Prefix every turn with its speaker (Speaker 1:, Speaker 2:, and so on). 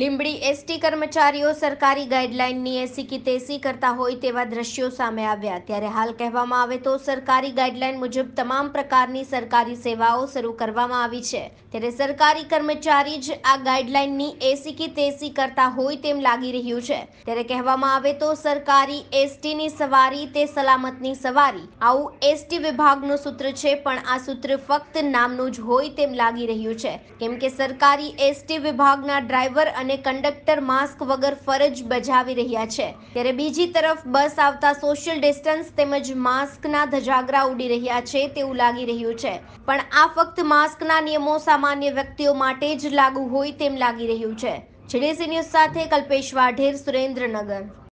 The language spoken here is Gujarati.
Speaker 1: લીંબડી એસટી કર્મચારીઓ સરકારી ગાઈડલાઇનની એસી કે તેસી કરતા હોય તેવા દ્રશ્યો સામે આવ્યા ત્યારે હાલ કહેવામાં આવે તો સરકારી ગાઈડલાઇન મુજબ તમામ પ્રકારની સરકારી સેવાઓ શરૂ કરવામાં આવી છે ત્યારે સરકારી કર્મચારી જ આ ગાઈડલાઇનની એસી કે તેસી કરતા હોય તેમ લાગી રહ્યું છે ત્યારે કહેવામાં આવે તો સરકારી એસટીની સવારી તે સલામતની સવારી આવું એસટી વિભાગનું સૂત્ર છે પણ આ સૂત્ર ફક્ત નામનું જ હોય તેમ લાગી રહ્યું છે કેમ કે સરકારી એસટી વિભાગના ડ્રાઈવર અને કંડક્ટર માસ્ક વગર ફરજ બજાવી રહ્યા છે ત્યારે બીજી તરફ બસ આવતા સોશિયલ ડિસ્ટન્સ તેમજ માસ્કના ધજાગરા ઉડી રહ્યા છે તેવું લાગી રહ્યું છે પણ આ ફક્ત માસ્કના નિયમો સામાન્ય વ્યક્તિઓ માટે જ લાગુ હોય તેમ લાગી રહ્યું છે જીડીસી ન્યૂઝ સાથે કલ્પેશ વાઢેર સુરેન્દ્રનગર